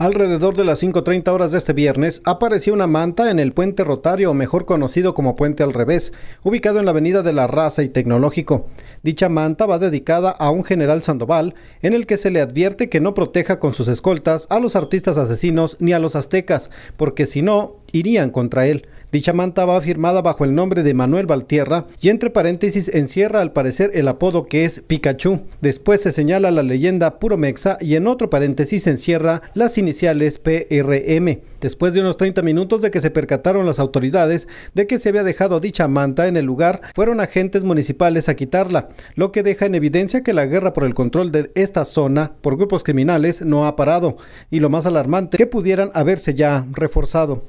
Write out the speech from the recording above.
Alrededor de las 5.30 horas de este viernes apareció una manta en el puente rotario, mejor conocido como puente al revés, ubicado en la avenida de la Raza y Tecnológico. Dicha manta va dedicada a un general Sandoval, en el que se le advierte que no proteja con sus escoltas a los artistas asesinos ni a los aztecas, porque si no, irían contra él. Dicha manta va firmada bajo el nombre de Manuel Valtierra y entre paréntesis encierra al parecer el apodo que es Pikachu. Después se señala la leyenda Puro Mexa y en otro paréntesis encierra las iniciales PRM. Después de unos 30 minutos de que se percataron las autoridades de que se había dejado dicha manta en el lugar, fueron agentes municipales a quitarla, lo que deja en evidencia que la guerra por el control de esta zona por grupos criminales no ha parado y lo más alarmante que pudieran haberse ya reforzado.